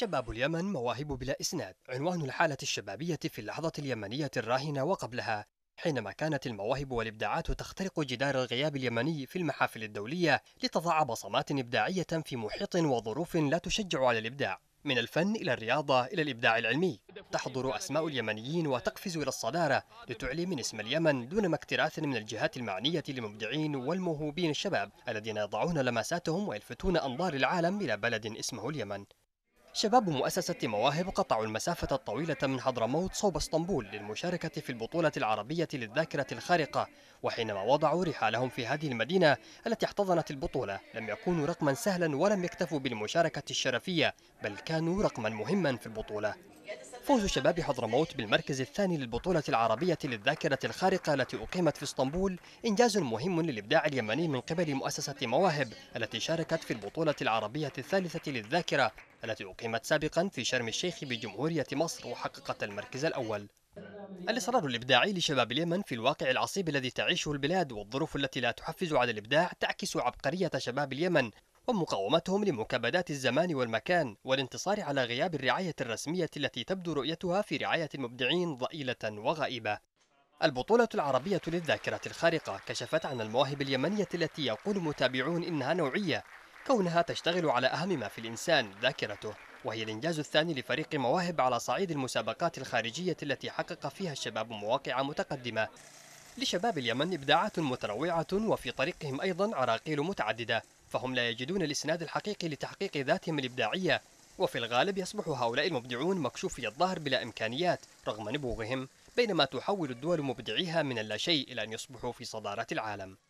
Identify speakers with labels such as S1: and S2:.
S1: شباب اليمن مواهب بلا إسناد عنوان الحالة الشبابية في اللحظة اليمنية الراهنة وقبلها حينما كانت المواهب والإبداعات تخترق جدار الغياب اليمني في المحافل الدولية لتضع بصمات إبداعية في محيط وظروف لا تشجع على الإبداع من الفن إلى الرياضة إلى الإبداع العلمي تحضر أسماء اليمنيين وتقفز إلى الصدارة لتعلي من اسم اليمن دون اكتراث من الجهات المعنية للمبدعين والموهوبين الشباب الذين يضعون لمساتهم ويلفتون أنظار العالم إلى بلد اسمه اليمن شباب مؤسسة مواهب قطعوا المسافة الطويلة من حضرموت صوب اسطنبول للمشاركة في البطولة العربية للذاكرة الخارقة وحينما وضعوا رحالهم في هذه المدينة التي احتضنت البطولة لم يكونوا رقما سهلا ولم يكتفوا بالمشاركة الشرفية بل كانوا رقما مهما في البطولة فوز شباب حضرموت بالمركز الثاني للبطولة العربية للذاكرة الخارقة التي أقيمت في اسطنبول إنجاز مهم للإبداع اليمني من قبل مؤسسة مواهب التي شاركت في البطولة العربية الثالثة للذاكرة التي أقيمت سابقا في شرم الشيخ بجمهورية مصر وحققت المركز الأول الإصرار الإبداعي لشباب اليمن في الواقع العصيب الذي تعيشه البلاد والظروف التي لا تحفز على الإبداع تعكس عبقرية شباب اليمن ومقاومتهم لمكابدات الزمان والمكان والانتصار على غياب الرعاية الرسمية التي تبدو رؤيتها في رعاية المبدعين ضئيلة وغائبة البطولة العربية للذاكرة الخارقة كشفت عن المواهب اليمنية التي يقول متابعون إنها نوعية كونها تشتغل على أهم ما في الإنسان ذاكرته وهي الإنجاز الثاني لفريق مواهب على صعيد المسابقات الخارجية التي حقق فيها الشباب مواقع متقدمة لشباب اليمن إبداعات متنوعة وفي طريقهم أيضا عراقيل متعددة فهم لا يجدون الإسناد الحقيقي لتحقيق ذاتهم الإبداعية وفي الغالب يصبح هؤلاء المبدعون مكشوفي الظهر بلا إمكانيات رغم نبوغهم بينما تحول الدول مبدعيها من اللاشيء إلى أن يصبحوا في صدارة العالم